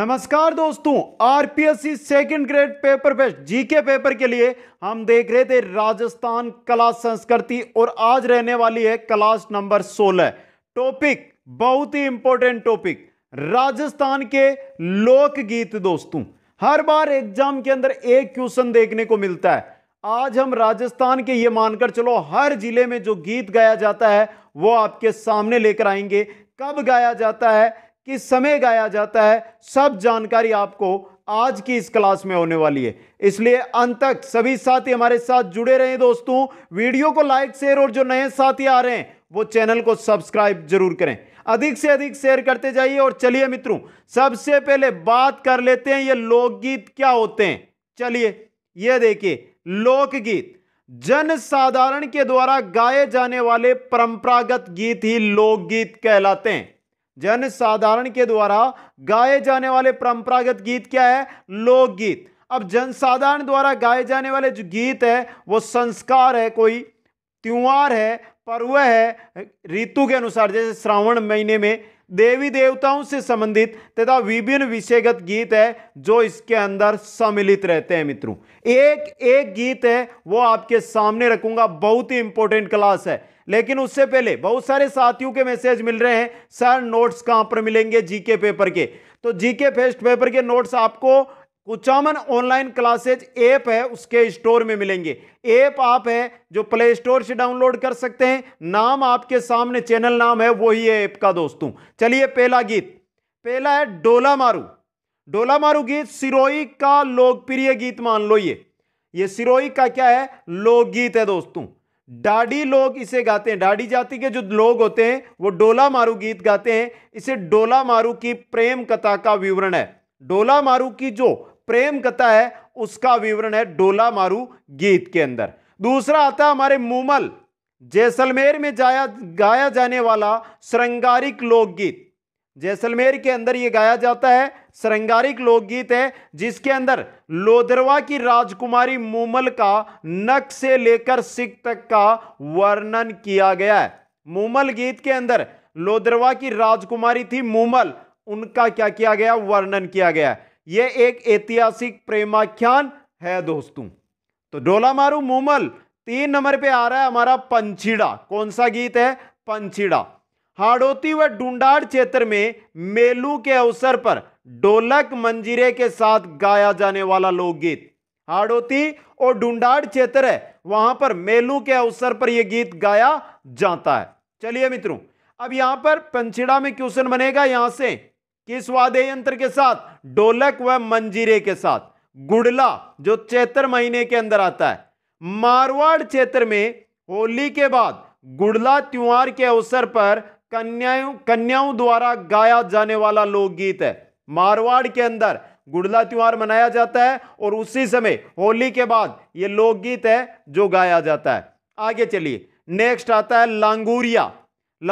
नमस्कार दोस्तों RPSC second grade paper best GK paper के लिए हम देख रहे थे राजस्थान कला संस्कृति और आज रहने वाली है क्लास नंबर 16 टॉपिक बहुत ही इंपॉर्टेंट टॉपिक राजस्थान के लोकगीत दोस्तों हर बार एग्जाम के अंदर एक क्वेश्चन देखने को मिलता है आज हम राजस्थान के ये मानकर चलो हर जिले में जो गीत गाया जाता है वो आपके सामने लेकर आएंगे कब गाया जाता है किस समय गाया जाता है सब जानकारी आपको आज की इस क्लास में होने वाली है इसलिए अंत तक सभी साथी हमारे साथ जुड़े रहे दोस्तों वीडियो को लाइक शेयर और जो नए साथी आ रहे हैं वो चैनल को सब्सक्राइब जरूर करें अधिक से अधिक शेयर करते जाइए और चलिए मित्रों सबसे पहले बात कर लेते हैं ये लोकगीत क्या होते हैं चलिए ये देखिए लोकगीत जन साधारण के द्वारा गाए जाने वाले परंपरागत गीत ही लोकगीत कहलाते हैं जन साधारण के द्वारा गाए जाने वाले परंपरागत गीत क्या है लोकगीत अब जनसाधारण द्वारा गाए जाने वाले जो गीत है वो संस्कार है कोई त्यौहार है पर्व है ऋतु के अनुसार जैसे श्रावण महीने में देवी देवताओं से संबंधित तथा विभिन्न विषयगत गीत है जो इसके अंदर सम्मिलित रहते हैं मित्रों एक एक गीत है वो आपके सामने रखूंगा बहुत ही इंपॉर्टेंट क्लास है लेकिन उससे पहले बहुत सारे साथियों के मैसेज मिल रहे हैं सर नोट्स कहां पर मिलेंगे जीके पेपर के तो जीके फेस्ट पेपर के नोट्स आपको कुचामन ऑनलाइन क्लासेज ऐप है उसके स्टोर में मिलेंगे ऐप आप है जो प्ले स्टोर से डाउनलोड कर सकते हैं नाम आपके सामने चैनल नाम है वही है ऐप का दोस्तों चलिए पहला गीत पहला है डोला मारू डोला मारू गीत सिरोई का लोकप्रिय गीत मान लो ये ये सिरोई का क्या है लोकगीत है दोस्तों डाडी लोग इसे गाते हैं डाडी जाति के जो लोग होते हैं वो डोला मारू गीत गाते हैं इसे डोला मारू की प्रेम कथा का विवरण है डोला मारू की जो प्रेम कथा है उसका विवरण है डोला मारू गीत के अंदर दूसरा आता है हमारे मूमल जैसलमेर में जाया गाया जाने वाला श्रृंगारिक लोकगीत जैसलमेर के अंदर ये गाया जाता है श्रृंगारिक लोकगीत है जिसके अंदर लोधरवा की राजकुमारी मूमल का नक से लेकर सिख तक का वर्णन किया गया है मूमल गीत के अंदर लोधरवा की राजकुमारी थी मूमल उनका क्या किया गया वर्णन किया गया यह एक ऐतिहासिक प्रेमाख्यान है दोस्तों तो डोला मारू मूमल तीन नंबर पे आ रहा है हमारा पंछीड़ा कौन सा गीत है पंछीड़ा हाड़ोती व डूडाड़ क्षेत्र में मेलू के अवसर पर डोलक मंजीरे के साथ गाया जाने वाला लोकगीत हाड़ोती और डूडाड़ क्षेत्र है वहां पर मेलू के अवसर पर यह गीत गाया जाता है चलिए मित्रों अब यहां पर पंचिड़ा में क्वेश्चन बनेगा यहां से किस वाद्य यंत्र के साथ डोलक व मंजीरे के साथ गुड़ला जो चैत्र महीने के अंदर आता है मारवाड़ क्षेत्र में होली के बाद गुड़ला त्योहार के अवसर पर कन्याओं कन्याओं द्वारा गाया जाने वाला लोकगीत है मारवाड़ के अंदर गुड़ला त्यौहार मनाया जाता है और उसी समय होली के बाद ये लोकगीत है जो गाया जाता है आगे चलिए नेक्स्ट आता है लांगूरिया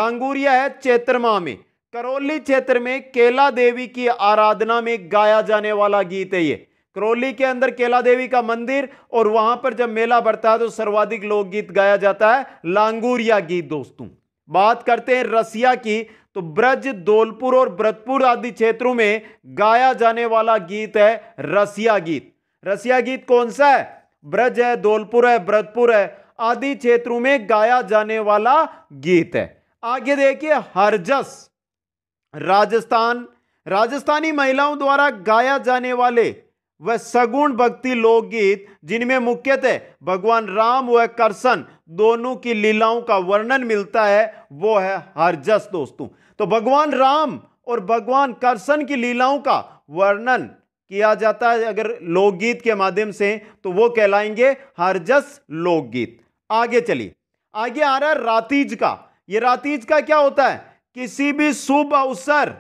लांगूरिया है चैत्र माह में करौली क्षेत्र में केला देवी की आराधना में गाया जाने वाला गीत है ये करौली के अंदर केला देवी का मंदिर और वहां पर जब मेला बढ़ता है तो सर्वाधिक लोकगीत गाया जाता है लांगूरिया गीत दोस्तों बात करते हैं रसिया की तो ब्रज दोलपुर और ब्रतपुर आदि क्षेत्रों में गाया जाने वाला गीत है रसिया गीत रसिया गीत कौन सा है ब्रज है धौलपुर है ब्रतपुर है आदि क्षेत्रों में गाया जाने वाला गीत है आगे देखिए हरजस राजस्थान राजस्थानी महिलाओं द्वारा गाया जाने वाले वह सगुण भक्ति लोकगीत जिनमें मुख्यतः भगवान राम व करसन दोनों की लीलाओं का वर्णन मिलता है वो है हरजस दोस्तों तो भगवान राम और भगवान कर्षण की लीलाओं का वर्णन किया जाता है अगर लोकगीत के माध्यम से तो वो कहलाएंगे हरजस लोकगीत आगे चलिए आगे आ रहा है रातीज का ये रातीज का क्या होता है किसी भी शुभ अवसर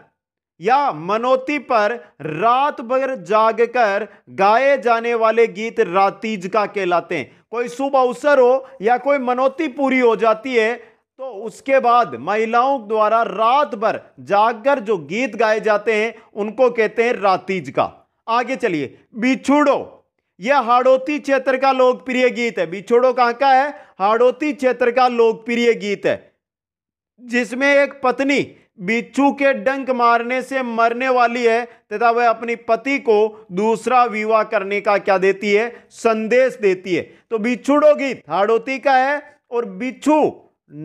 या मनोती पर रात भर जाग कर गाए जाने वाले गीत रातीज का कहलाते हैं कोई शुभ अवसर हो या कोई मनोती पूरी हो जाती है तो उसके बाद महिलाओं द्वारा रात भर जागकर जो गीत गाए जाते हैं उनको कहते हैं रातीज का आगे चलिए बिछुड़ो यह हाड़ोती क्षेत्र का लोकप्रिय गीत है बिछोड़ो कहाँ का है हाड़ोती क्षेत्र का लोकप्रिय गीत है जिसमें एक पत्नी बिच्छू के डंक मारने से मरने वाली है तथा वह अपनी पति को दूसरा विवाह करने का क्या देती है संदेश देती है तो बिच्छूड़ो गीत हाड़ोती का है और बिच्छू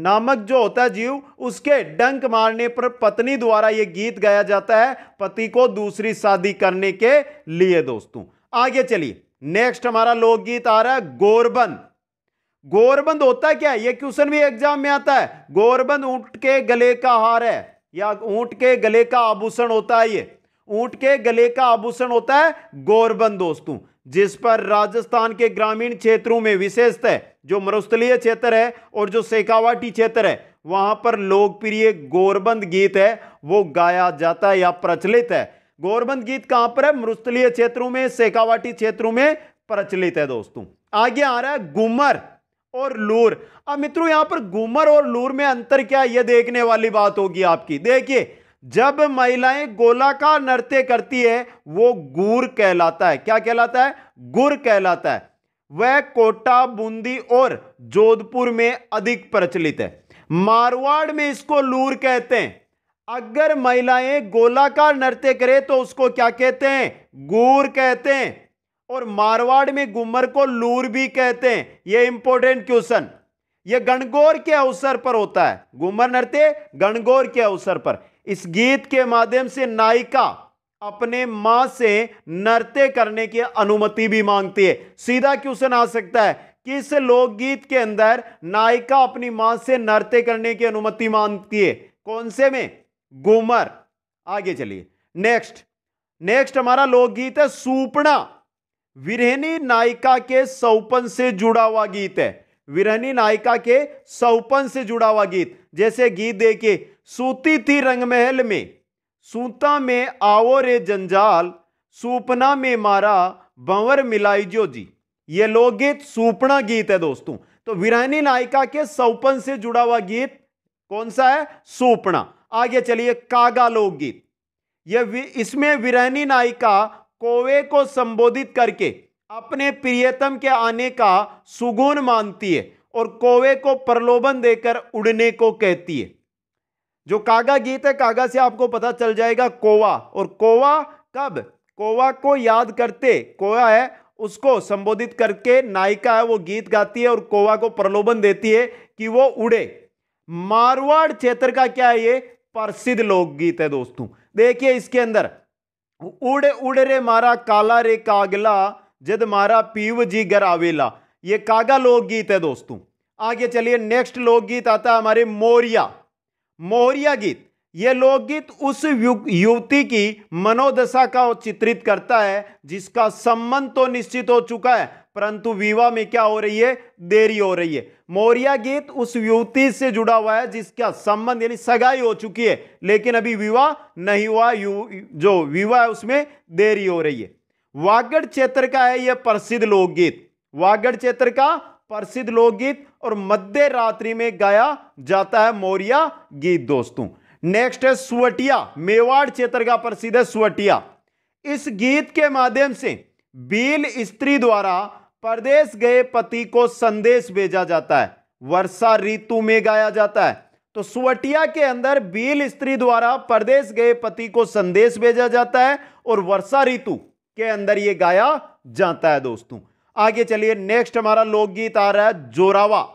नामक जो होता है जीव उसके डंक मारने पर पत्नी द्वारा यह गीत गाया जाता है पति को दूसरी शादी करने के लिए दोस्तों आगे चलिए नेक्स्ट हमारा लोकगीत आ रहा है गोरबंद गोरबंद होता क्या है यह क्वेश्चन भी एग्जाम में आता है गोरबंद ऊंट के गले का हार है या ऊंट के गले का आभूषण होता है ये ऊंट के गले का आभूषण होता है गोरबंद दोस्तों जिस पर राजस्थान के ग्रामीण क्षेत्रों में विशेषतः जो मरुस्थलीय क्षेत्र है और जो शेखावाटी क्षेत्र है वहां पर लोकप्रिय गोरबंद गीत है वो गाया जाता है या प्रचलित है गोरबंद गीत कहां पर है मरुस्थलीय क्षेत्रों में सेकावाटी क्षेत्रों में प्रचलित है दोस्तों आगे आ रहा है गुमर और लूर अब मित्रों यहां पर घूमर और लूर में अंतर क्या यह देखने वाली बात होगी आपकी देखिए जब महिलाएं गोलाकार नृत्य करती है वो गुर कहलाता है क्या कहलाता है गुर कहलाता है वह कोटा बूंदी और जोधपुर में अधिक प्रचलित है मारवाड़ में इसको लूर कहते हैं अगर महिलाएं गोलाकार नृत्य करें तो उसको क्या कहते हैं गुर कहते हैं और मारवाड़ में गुमर को लूर भी कहते हैं यह इंपॉर्टेंट क्वेश्चन ये गणगौर के अवसर पर होता है गुमर नृत्य गणगौर के अवसर पर इस गीत के माध्यम से नायिका अपने मां से नृत्य करने की अनुमति भी मांगती है सीधा क्वेश्चन आ सकता है किस लोकगीत के अंदर नायिका अपनी मां से नृत्य करने की अनुमति मांगती है कौन से में गुमर आगे चलिए नेक्स्ट नेक्स्ट हमारा लोकगीत है सूपना विरहनी नायिका के सौपन से जुड़ा हुआ गीत है विरहनी नायिका के सौपन से जुड़ा हुआ गीत जैसे गीत देखिए सूती थी रंगमहल में सूता में आओ रे जंजाल सूपना में मारा बंवर मिलाई जो जी ये लोकगीत सूपना गीत है दोस्तों तो विरहनी नायिका के सौपन से जुड़ा हुआ गीत कौन सा है सूपना आगे चलिए कागा लोकगीत यह इसमें विरहनी नायिका कोवे को संबोधित करके अपने प्रियतम के आने का सुगुण मानती है और कोवे को प्रलोभन देकर उड़ने को कहती है जो कागा गीत है कागा से आपको पता चल जाएगा कोवा और कोवा कब कोवा को याद करते कोवा है उसको संबोधित करके नायिका है वो गीत गाती है और कोवा को प्रलोभन देती है कि वो उड़े मारवाड़ क्षेत्र का क्या है ये प्रसिद्ध लोकगीत है दोस्तों देखिए इसके अंदर उड़ उड़ रे मारा काला रे कागला जद मारा पीव जी गर आवेला ये कागा लोकगीत है दोस्तों आगे चलिए नेक्स्ट लोकगीत आता है हमारे मोरिया मोरिया गीत ये लोकगीत उस युवती की मनोदशा का चित्रित करता है जिसका संबंध तो निश्चित हो चुका है परंतु विवाह में क्या हो रही है देरी हो रही है मौर्या गीत उस युवती से जुड़ा हुआ है जिसका संबंध यानी सगाई हो चुकी है लेकिन अभी विवाह नहीं हुआ जो विवाह है उसमें देरी हो रही है वागढ़ क्षेत्र का है यह प्रसिद्ध लोकगीत वागढ़ क्षेत्र का प्रसिद्ध लोकगीत और मध्य रात्रि में गाया जाता है मौर्या गीत दोस्तों नेक्स्ट है सुवटिया मेवाड़ क्षेत्र का प्रसिद्ध है सुवटिया इस गीत के माध्यम से बील स्त्री द्वारा प्रदेश गए पति को संदेश भेजा जाता है वर्षा ऋतु में गाया जाता है तो सुवटिया के अंदर बील स्त्री द्वारा प्रदेश गए पति को संदेश भेजा जाता है और वर्षा ऋतु के अंदर यह गाया जाता है दोस्तों आगे चलिए नेक्स्ट हमारा लोकगीत आ रहा है जोरावा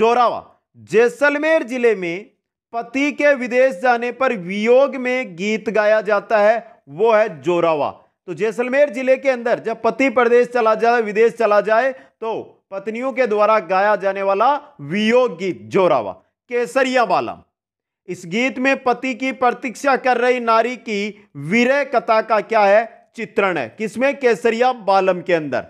जोरावा जैसलमेर जिले में पति के विदेश जाने पर वियोग में गीत गाया जाता है वो है जोरावा तो जैसलमेर जिले के अंदर जब पति प्रदेश चला जाए विदेश चला जाए तो पत्नियों के द्वारा गाया जाने वाला वियोग गीत जोरावा केसरिया बालम इस गीत में पति की प्रतीक्षा कर रही नारी की विरय कथा का क्या है चित्रण है किसमें केसरिया बालम के अंदर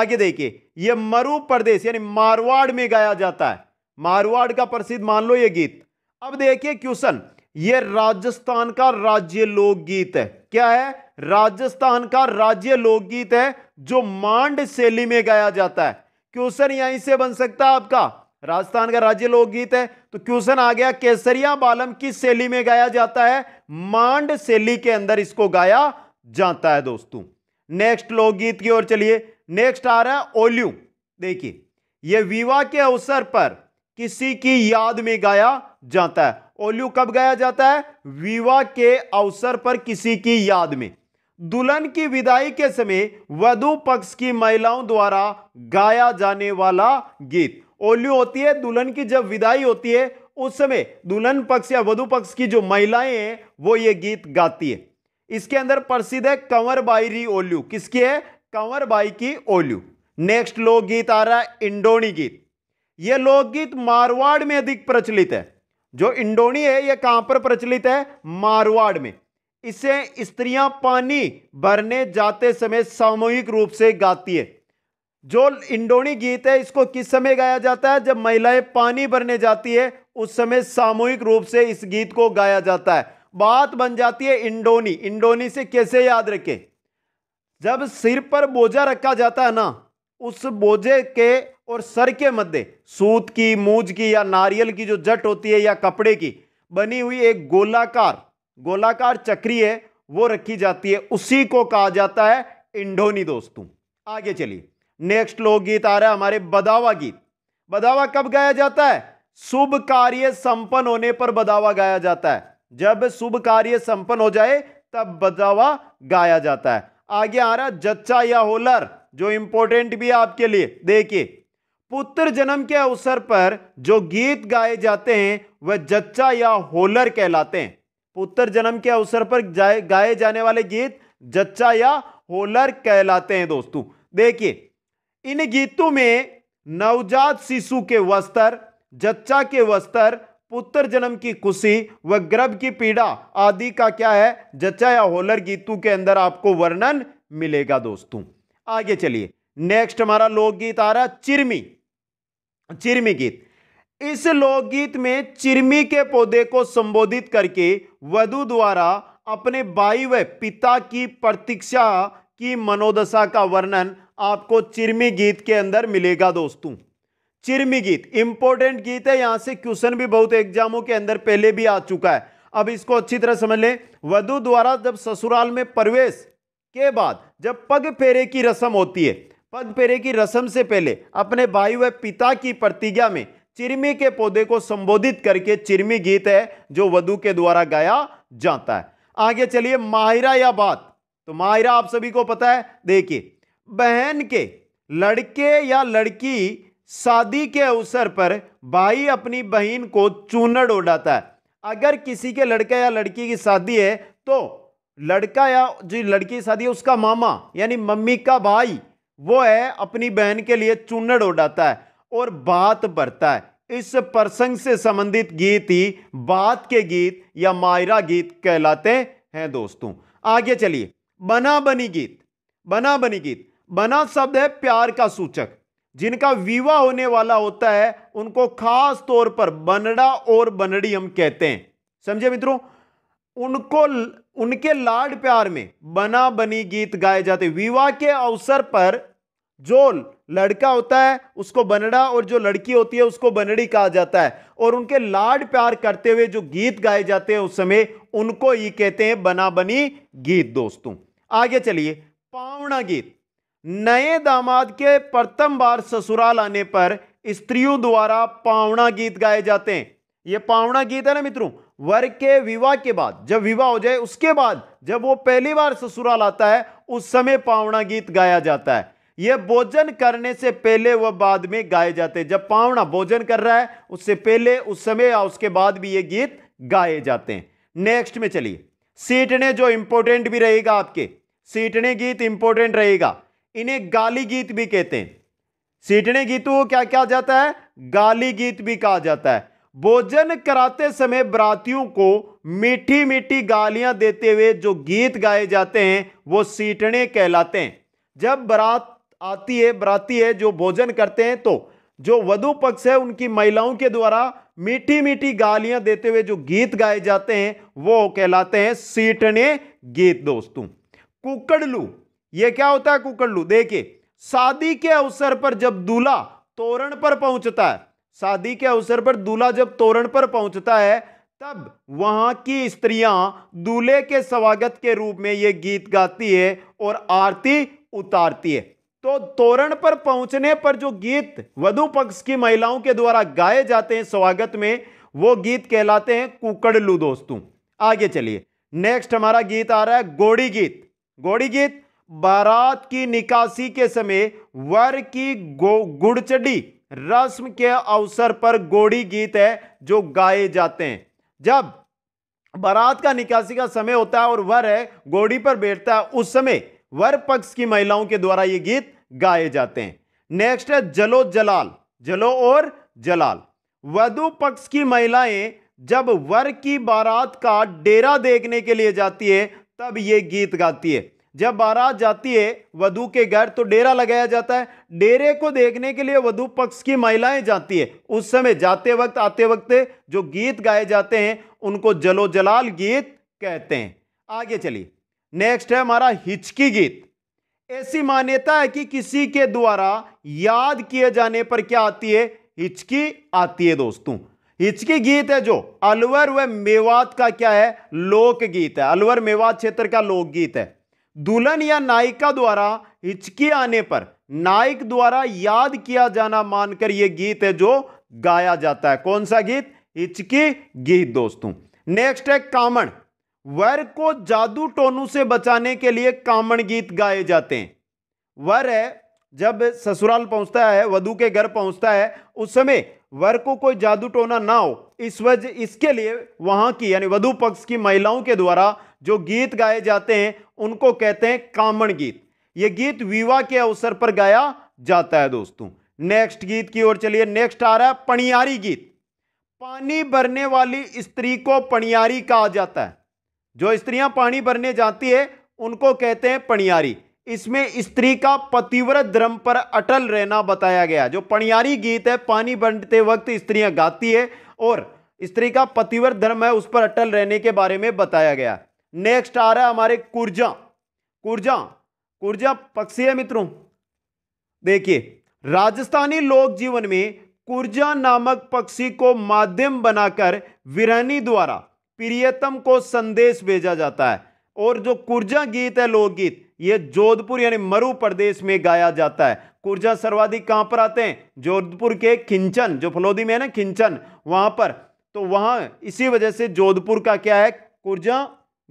आगे देखिए यह मरु प्रदेश यानी मारवाड़ में गाया जाता है मारवाड़ का प्रसिद्ध मान लो ये गीत अब देखिए क्वेश्चन ये राजस्थान का राज्य लोकगीत है क्या है राजस्थान का राज्य लोकगीत है जो मांड शैली में गाया जाता है क्वेश्चन यहीं से बन सकता है आपका राजस्थान का राज्य लोकगीत है तो क्वेश्चन आ गया केसरिया बालम किस शैली में गाया जाता है मांड शैली के अंदर इसको गाया जाता है दोस्तों नेक्स्ट लोकगीत की ओर चलिए नेक्स्ट आ रहा है ओल्यू देखिए यह विवाह के अवसर पर किसी की याद में गाया जाता है ओल्यू कब गाया जाता है विवाह के अवसर पर किसी की याद में दुल्हन की विदाई के समय वधु पक्ष की महिलाओं द्वारा गाया जाने वाला गीत ओल्यू होती है दुल्हन की जब विदाई होती है उस समय दुल्हन पक्ष या वधु पक्ष की जो महिलाएं हैं वो ये गीत गाती है इसके अंदर प्रसिद्ध है कंवर बाई री ओल्यू किसकी है कंवर बाई की ओल्यू नेक्स्ट लोक गीत आ रहा है इंडोनी गीत ये लोकगीत मारवाड़ में अधिक प्रचलित है जो इंडोनी है ये कहां पर प्रचलित है मारवाड़ में इसे स्त्रियां पानी भरने जाते समय सामूहिक रूप से गाती है जो इंडोनी गीत है इसको किस समय गाया जाता है जब महिलाएं पानी भरने जाती है उस समय सामूहिक रूप से इस गीत को गाया जाता है बात बन जाती है इंडोनी इंडोनी से कैसे याद रखें जब सिर पर बोझा रखा जाता है ना उस बोझे के और सर के मध्य सूत की मूज की या नारियल की जो जट होती है या कपड़े की बनी हुई एक गोलाकार गोलाकार चक्री है वो रखी जाती है उसी को कहा जाता है इंडोनी दोस्तों आगे चलिए नेक्स्ट लोकगीत आ रहा है हमारे बदावा गीत बदावा कब गाया जाता है शुभ कार्य संपन्न होने पर बदावा गाया जाता है जब शुभ कार्य संपन्न हो जाए तब बदावा गाया जाता है आगे आ रहा जच्चा या होलर जो इंपॉर्टेंट भी है आपके लिए देखिए पुत्र जन्म के अवसर पर जो गीत गाए जाते हैं वह जच्चा या होलर कहलाते हैं पुत्र जन्म के अवसर पर गाए जाने वाले गीत जच्चा या होलर कहलाते हैं दोस्तों देखिए इन गीतों में नवजात शिशु के वस्त्र जच्चा के वस्त्र पुत्र जन्म की खुशी व गर्भ की पीड़ा आदि का क्या है जच्चा या होलर गीतों के अंदर आपको वर्णन मिलेगा दोस्तों आगे चलिए नेक्स्ट हमारा लोकगीत आ रहा है चिरमी चिरमी गीत इस लोकगीत में चिरमी के पौधे को संबोधित करके वधु द्वारा अपने भाई व पिता की प्रतीक्षा की मनोदशा का वर्णन आपको चिरमी गीत के अंदर मिलेगा दोस्तों चिरमी गीत इंपॉर्टेंट गीत है यहां से क्वेश्चन भी बहुत एग्जामों के अंदर पहले भी आ चुका है अब इसको अच्छी तरह समझ लें वधु द्वारा जब ससुराल में प्रवेश के बाद जब पग फेरे की रस्म होती है पद पेरे की रस्म से पहले अपने भाई व पिता की प्रतिज्ञा में चिरमी के पौधे को संबोधित करके चिरमी गीत है जो वधु के द्वारा गाया जाता है आगे चलिए माहिरा या बात तो माहिरा आप सभी को पता है देखिए बहन के लड़के या लड़की शादी के अवसर पर भाई अपनी बहन को चूनड़ उड़ाता है अगर किसी के लड़के या लड़की की शादी है तो लड़का या जो लड़की की शादी है उसका मामा यानी मम्मी का भाई वो है अपनी बहन के लिए चुनड़ उड़ाता है और बात भरता है इस प्रसंग से संबंधित गीत ही बात के गीत या मायरा गीत कहलाते हैं दोस्तों आगे चलिए बना बनी गीत बना बनी गीत बना शब्द है प्यार का सूचक जिनका विवाह होने वाला होता है उनको खास तौर पर बनड़ा और बनड़ी हम कहते हैं समझे मित्रों उनको उनके लाड प्यार में बना बनी गीत गाए जाते विवाह के अवसर पर जो लड़का होता है उसको बनड़ा और जो लड़की होती है उसको बनड़ी कहा जाता है और उनके लाड प्यार करते हुए जो गीत गाए जाते हैं उस समय उनको ही कहते हैं बना बनी गीत दोस्तों आगे चलिए पावना गीत नए दामाद के प्रथम बार ससुराल आने पर स्त्रियों द्वारा पावना गीत गाए जाते हैं ये पावना गीत है ना मित्रों वर्ग के विवाह के बाद जब विवाह हो जाए उसके बाद जब वो पहली बार ससुराल आता है उस समय पावना गीत गाया जाता है यह भोजन करने से पहले व बाद में गाए जाते हैं जब पावना भोजन कर रहा है उससे पहले उस समय या उसके बाद भी ये गीत गाए जाते हैं नेक्स्ट में चलिए सीटने जो इंपॉर्टेंट भी रहेगा आपके सीटने गीत इंपॉर्टेंट रहेगा इन्हें गाली गीत भी कहते हैं सीटने गीतों को क्या कहा जाता है गाली गीत भी कहा जाता है भोजन कराते समय बरातियों को मीठी मीठी गालियां देते हुए जो गीत गाए जाते हैं वो सीटने कहलाते हैं जब बरात आती है बराती है जो भोजन करते हैं तो जो वधु पक्ष है उनकी महिलाओं के द्वारा मीठी मीठी गालियां देते हुए जो गीत गाए जाते हैं वो कहलाते हैं सीटने गीत दोस्तों कुकड़लू ये क्या होता है कुकड़लू देखिए शादी के अवसर पर जब दूल्हा तोरण पर पहुंचता है शादी के अवसर पर दूल्हा जब तोरण पर पहुंचता है तब वहां की स्त्रियां दूल्हे के स्वागत के रूप में ये गीत गाती है और आरती उतारती है तो तोरण पर पहुंचने पर जो गीत वधु पक्ष की महिलाओं के द्वारा गाए जाते हैं स्वागत में वो गीत कहलाते हैं कुकड़लू दोस्तों आगे चलिए नेक्स्ट हमारा गीत आ रहा है गोड़ी गीत गोड़ी गीत बारात की निकासी के समय वर की गुड़चडी रस्म के अवसर पर गोड़ी गीत है जो गाए जाते हैं जब बारात का निकासी का समय होता है और वर है गोड़ी पर बैठता है उस समय वर पक्ष की महिलाओं के द्वारा ये गीत गाए जाते हैं नेक्स्ट है जलो जलाल जलो और जलाल वधु पक्ष की महिलाएं जब वर की बारात का डेरा देखने के लिए जाती है तब ये गीत गाती है जब बारात जाती है वधु के घर तो डेरा लगाया जाता है डेरे को देखने के लिए वधु पक्ष की महिलाएं जाती है उस समय जाते वक्त आते वक्त जो गीत गाए जाते हैं उनको जलो जलाल गीत कहते हैं आगे चलिए नेक्स्ट है हमारा हिचकी गीत ऐसी मान्यता है कि किसी के द्वारा याद किए जाने पर क्या आती है हिचकी आती है दोस्तों हिचकी गीत है जो अलवर व मेवात का क्या है लोकगीत है अलवर मेवात क्षेत्र का लोकगीत है दुल्हन या नायिका द्वारा हिचकी आने पर नायक द्वारा याद किया जाना मानकर यह गीत है जो गाया जाता है कौन सा गीत हिचकी गीत दोस्तों नेक्स्ट है कामण वर को जादू टोनू से बचाने के लिए कामण गीत गाए जाते हैं वर है जब ससुराल पहुंचता है वधु के घर पहुंचता है उस समय वर को कोई जादू टोना ना हो इस वजह इसके लिए वहां की यानी वधु पक्ष की महिलाओं के द्वारा जो गीत गाए जाते हैं उनको कहते हैं कामण गीत ये गीत विवाह के अवसर पर गाया जाता है दोस्तों नेक्स्ट गीत की ओर चलिए नेक्स्ट आ रहा है पणियारी गीत पानी भरने वाली स्त्री को पणियारी कहा जाता है जो स्त्रियां पानी भरने जाती है उनको कहते हैं पणियारी इसमें स्त्री का पतिव्रत धर्म पर अटल रहना बताया गया जो पणियारी गीत है पानी बनते वक्त स्त्रियां गाती है और स्त्री का पतिव्रत धर्म है उस पर अटल रहने के बारे में बताया गया नेक्स्ट आ रहा है हमारे कुर्जा कुर्जा कुर्जा पक्षी है मित्रों देखिए राजस्थानी लोक जीवन में कुर्जा नामक पक्षी को माध्यम बनाकर विरहनी द्वारा प्रियतम को संदेश भेजा जाता है और जो कुर्जा गीत है लोकगीत ये जोधपुर यानी मरु प्रदेश में गाया जाता है कुर्जा सर्वाधिक कहां पर आते हैं जोधपुर के खिंचन जो फलोदी में है ना खिंचन वहां पर तो वहां इसी वजह से जोधपुर का क्या है कुर्जा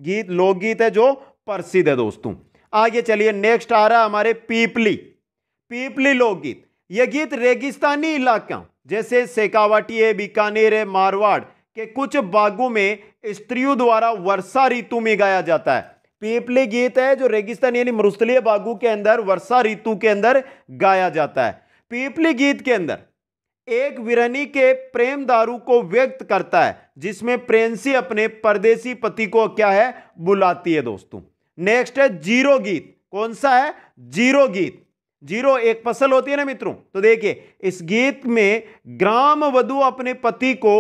गीत लोकगीत है जो प्रसिद्ध है दोस्तों आगे चलिए नेक्स्ट आ रहा है हमारे पीपली पीपली लोकगीत ये गीत रेगिस्तानी इलाका जैसे सेकावाटी है बीकानेर है मारवाड़ के कुछ बागों में स्त्रियों द्वारा वर्षा ऋतु में गाया जाता है पीपली गीत है जो रेगिस्तान यानी मरुस्थलीय बागों के अंदर वर्षा ऋतु के अंदर गाया जाता है पीपली गीत के अंदर एक विरनी के प्रेम दारू को व्यक्त करता है जिसमें प्रेमसी अपने परदेसी पति को क्या है बुलाती है दोस्तों नेक्स्ट है जीरो गीत कौन सा है जीरो गीत जीरो एक फसल होती है ना मित्रों तो देखिए इस गीत में ग्राम वधु अपने पति को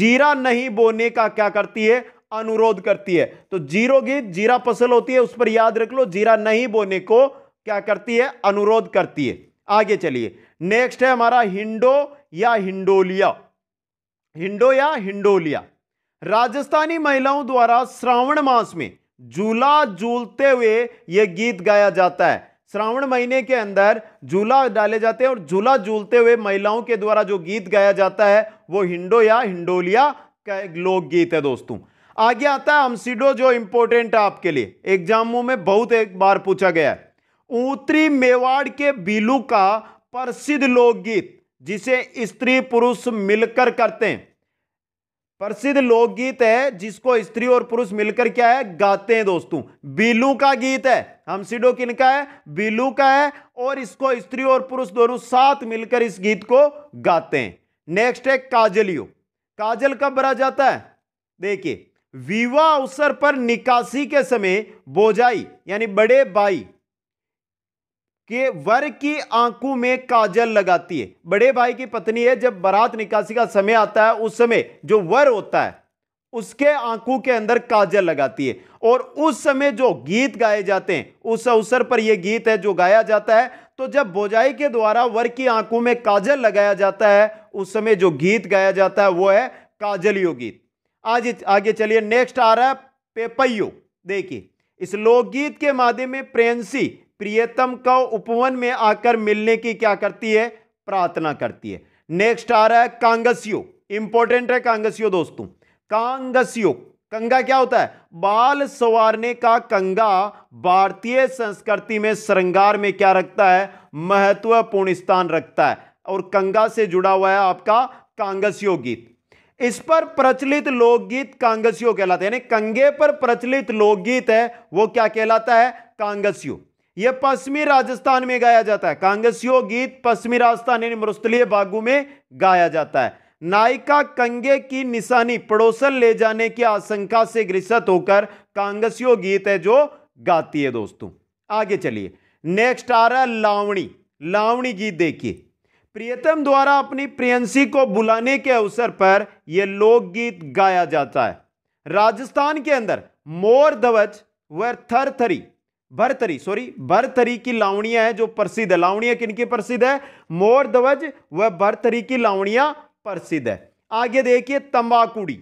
जीरा नहीं बोने का क्या करती है अनुरोध करती है तो जीरो गीत जीरा फसल होती है उस पर याद रख लो जीरा नहीं बोने को क्या करती है अनुरोध करती है आगे चलिए नेक्स्ट है हमारा हिंडो या हिंडोलिया हिंडो या हिंडोलिया राजस्थानी महिलाओं द्वारा श्रावण मास में झूला झूलते हुए यह गीत गाया जाता है श्रावण महीने के अंदर झूला डाले जाते हैं और झूला झूलते हुए महिलाओं के द्वारा जो गीत गाया जाता है वो हिंडो या हिंडोलिया का एक लोकगीत है दोस्तों आगे आता है हमसीडो जो इंपॉर्टेंट है आपके लिए एग्जामों में बहुत एक बार पूछा गया है उत्तरी मेवाड़ के बीलू का प्रसिद्ध लोकगीत जिसे स्त्री पुरुष मिलकर करते हैं प्रसिद्ध लोकगीत है जिसको स्त्री और पुरुष मिलकर क्या है गाते हैं दोस्तों बिलू का गीत है हम सिडो किन का है बिलू का है और इसको स्त्री और पुरुष दोनों साथ मिलकर इस गीत को गाते हैं नेक्स्ट है काजलियो काजल कब भरा जाता है देखिए विवाह अवसर पर निकासी के समय बोजाई यानी बड़े बाई कि वर की आंखों में काजल लगाती है बड़े भाई की पत्नी है जब बारात निकासी का समय आता है उस समय जो वर होता है उसके आंखों के अंदर काजल लगाती है और उस समय जो गीत गाए जाते हैं उस अवसर पर यह गीत है जो गाया जाता है तो जब बोजाई के द्वारा वर की आंखों में काजल लगाया जाता है उस समय जो गीत गाया जाता है वो है यो गीत आज आगे चलिए नेक्स्ट आ रहा है पेपयो देखिए इस लोकगीत के माध्यम में प्रेमसी प्रियतम का उपवन में आकर मिलने की क्या करती है प्रार्थना करती है नेक्स्ट आ रहा है कांगसियो इंपॉर्टेंट है कांगसियो दोस्तों कांगसियो कंगा क्या होता है बाल सवारने का कंगा भारतीय संस्कृति में श्रृंगार में क्या रखता है महत्वपूर्ण स्थान रखता है और कंगा से जुड़ा हुआ है आपका कांगसियो गीत इस पर प्रचलित लोकगीत कांगसियो कहलाते हैं यानी कंगे पर प्रचलित लोकगीत है वो क्या कहलाता है कांगसियो यह पश्चिमी राजस्थान में गाया जाता है कांग्रेसियों गीत पश्चिमी राजस्थान यानी मरुस्थलीय बागू में गाया जाता है नायिका कंगे की निशानी पड़ोसन ले जाने की आशंका से ग्रसित होकर कांग्रेसियों गीत है जो गाती है दोस्तों आगे चलिए नेक्स्ट आ रहा है लावणी लावणी गीत देखिए प्रियतम द्वारा अपनी प्रियंसी को बुलाने के अवसर पर यह लोकगीत गाया जाता है राजस्थान के अंदर मोर धवज व थरथरी बरतरी सॉरी बरतरी की लावणिया है जो प्रसिद्ध है लावणिया किनकी प्रसिद्ध है मोर ध्वज व बरतरी की लावणिया प्रसिद्ध है आगे देखिए तंबाकुड़ी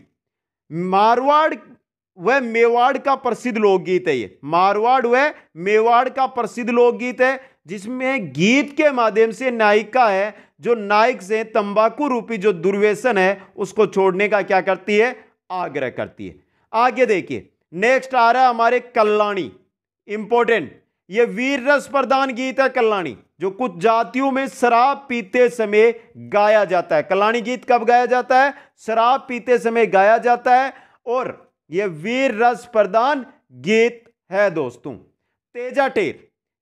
मारवाड़ वह मेवाड़ का प्रसिद्ध लोकगीत है ये मारवाड़ वह मेवाड़ का प्रसिद्ध लोकगीत है जिसमें गीत के माध्यम से नायिका है जो नायक से तंबाकू रूपी जो दुर्व्यसन है उसको छोड़ने का क्या करती है आग्रह करती है आगे देखिए नेक्स्ट आ रहा है हमारे कल्याणी इंपॉर्टेंट यह वीर रस प्रदान गीत है कल्याणी जो कुछ जातियों में शराब पीते समय गाया जाता है कल्याणी गीत कब गाया जाता है शराब पीते समय गाया जाता है और यह वीर रस प्रदान गीत है दोस्तों तेजा टेर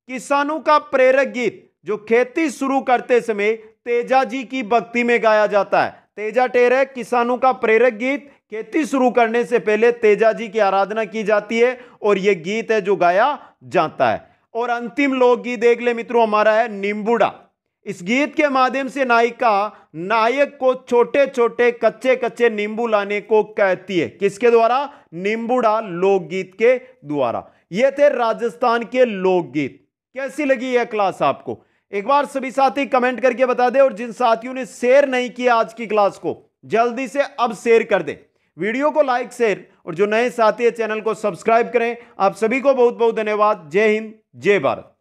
किसानों का प्रेरक गीत जो खेती शुरू करते समय तेजा जी की भक्ति में गाया जाता है तेजा टेर है किसानों का प्रेरक गीत खेती शुरू करने से पहले तेजा जी की आराधना की जाती है और ये गीत है जो गाया जाता है और अंतिम लोकगीत देख ले मित्रों हमारा है निम्बुड़ा इस गीत के माध्यम से नायिका नायक को छोटे छोटे कच्चे कच्चे नींबू लाने को कहती है किसके द्वारा निम्बुड़ा लोकगीत के द्वारा ये थे राजस्थान के लोकगीत कैसी लगी यह क्लास आपको एक बार सभी साथी कमेंट करके बता दे और जिन साथियों ने शेयर नहीं किया आज की क्लास को जल्दी से अब शेयर कर दे वीडियो को लाइक शेयर और जो नए साथी है चैनल को सब्सक्राइब करें आप सभी को बहुत बहुत धन्यवाद जय हिंद जय भारत